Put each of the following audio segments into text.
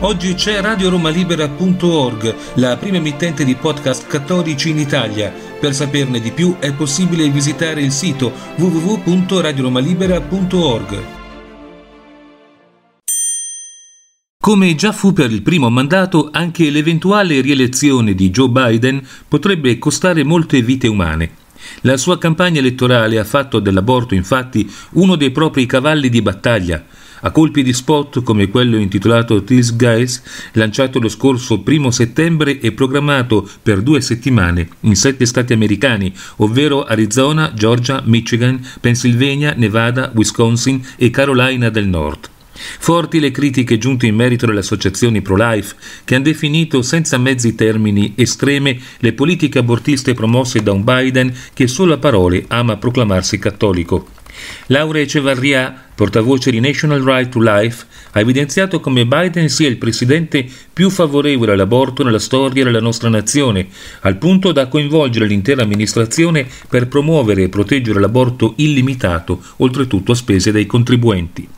Oggi c'è radioromalibera.org, la prima emittente di podcast cattolici in Italia. Per saperne di più è possibile visitare il sito www.radioromalibera.org. Come già fu per il primo mandato, anche l'eventuale rielezione di Joe Biden potrebbe costare molte vite umane. La sua campagna elettorale ha fatto dell'aborto infatti uno dei propri cavalli di battaglia. A colpi di spot come quello intitolato This Guys, lanciato lo scorso primo settembre e programmato per due settimane in sette stati americani, ovvero Arizona, Georgia, Michigan, Pennsylvania, Nevada, Wisconsin e Carolina del Nord. Forti le critiche giunte in merito alle associazioni pro-life, che hanno definito senza mezzi termini estreme le politiche abortiste promosse da un Biden che solo a parole ama proclamarsi cattolico. Laura Echevarria, portavoce di National Right to Life, ha evidenziato come Biden sia il presidente più favorevole all'aborto nella storia della nostra nazione, al punto da coinvolgere l'intera amministrazione per promuovere e proteggere l'aborto illimitato, oltretutto a spese dei contribuenti.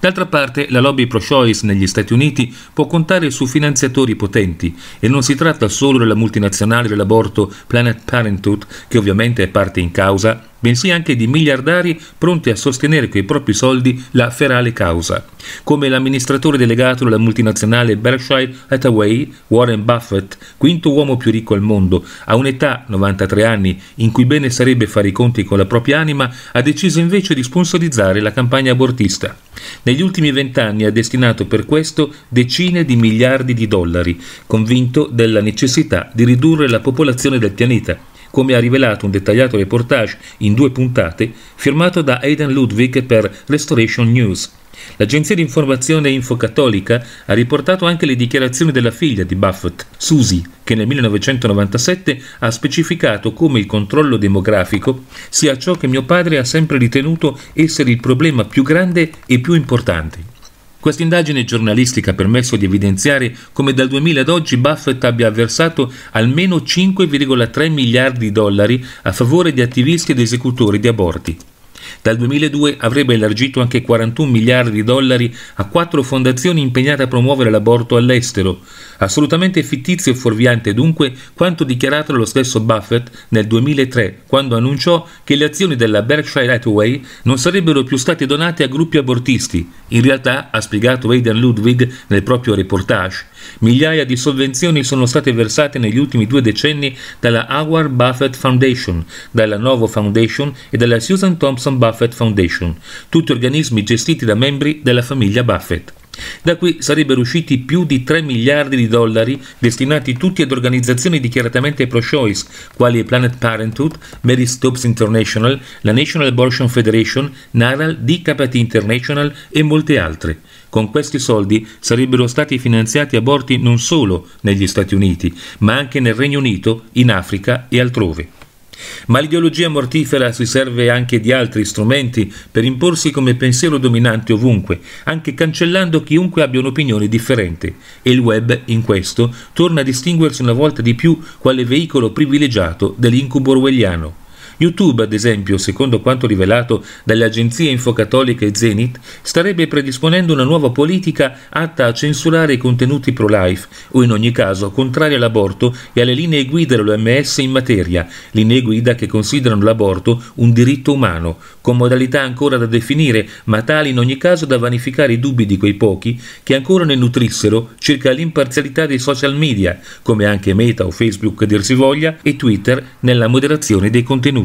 D'altra parte, la lobby pro-choice negli Stati Uniti può contare su finanziatori potenti e non si tratta solo della multinazionale dell'aborto Planet Parenthood, che ovviamente è parte in causa, bensì anche di miliardari pronti a sostenere coi propri soldi la ferale causa, come l'amministratore delegato della multinazionale Berkshire Hathaway, Warren Buffett, quinto uomo più ricco al mondo, a un'età 93 anni in cui bene sarebbe fare i conti con la propria anima, ha deciso invece di sponsorizzare la campagna abortista. Negli ultimi vent'anni ha destinato per questo decine di miliardi di dollari, convinto della necessità di ridurre la popolazione del pianeta come ha rivelato un dettagliato reportage in due puntate firmato da Aidan Ludwig per Restoration News. L'agenzia di informazione Infocattolica ha riportato anche le dichiarazioni della figlia di Buffett, Susie, che nel 1997 ha specificato come il controllo demografico sia ciò che mio padre ha sempre ritenuto essere il problema più grande e più importante. Questa indagine giornalistica ha permesso di evidenziare come dal 2000 ad oggi Buffett abbia versato almeno 5,3 miliardi di dollari a favore di attivisti ed esecutori di aborti. Dal 2002 avrebbe elargito anche 41 miliardi di dollari a quattro fondazioni impegnate a promuovere l'aborto all'estero. Assolutamente fittizio e fuorviante dunque quanto dichiarato dallo stesso Buffett nel 2003, quando annunciò che le azioni della Berkshire Hathaway non sarebbero più state donate a gruppi abortisti. In realtà, ha spiegato Aidan Ludwig nel proprio reportage, Migliaia di sovvenzioni sono state versate negli ultimi due decenni dalla Howard Buffett Foundation, dalla Novo Foundation e dalla Susan Thompson Buffett Foundation, tutti organismi gestiti da membri della famiglia Buffett. Da qui sarebbero usciti più di 3 miliardi di dollari destinati tutti ad organizzazioni dichiaratamente pro-choice, quali Planet Parenthood, Mary Stopes International, la National Abortion Federation, NARAL, DKT International e molte altre. Con questi soldi sarebbero stati finanziati aborti non solo negli Stati Uniti, ma anche nel Regno Unito, in Africa e altrove. Ma l'ideologia mortifera si serve anche di altri strumenti per imporsi come pensiero dominante ovunque, anche cancellando chiunque abbia un'opinione differente, e il web, in questo, torna a distinguersi una volta di più quale veicolo privilegiato dell'incubo orwelliano. YouTube, ad esempio, secondo quanto rivelato dalle agenzie infocatoliche Zenit, starebbe predisponendo una nuova politica atta a censurare i contenuti pro-life o in ogni caso contraria all'aborto e alle linee guida dell'OMS in materia, linee guida che considerano l'aborto un diritto umano, con modalità ancora da definire, ma tali in ogni caso da vanificare i dubbi di quei pochi che ancora ne nutrissero circa l'imparzialità dei social media, come anche Meta o Facebook dir si voglia, e Twitter nella moderazione dei contenuti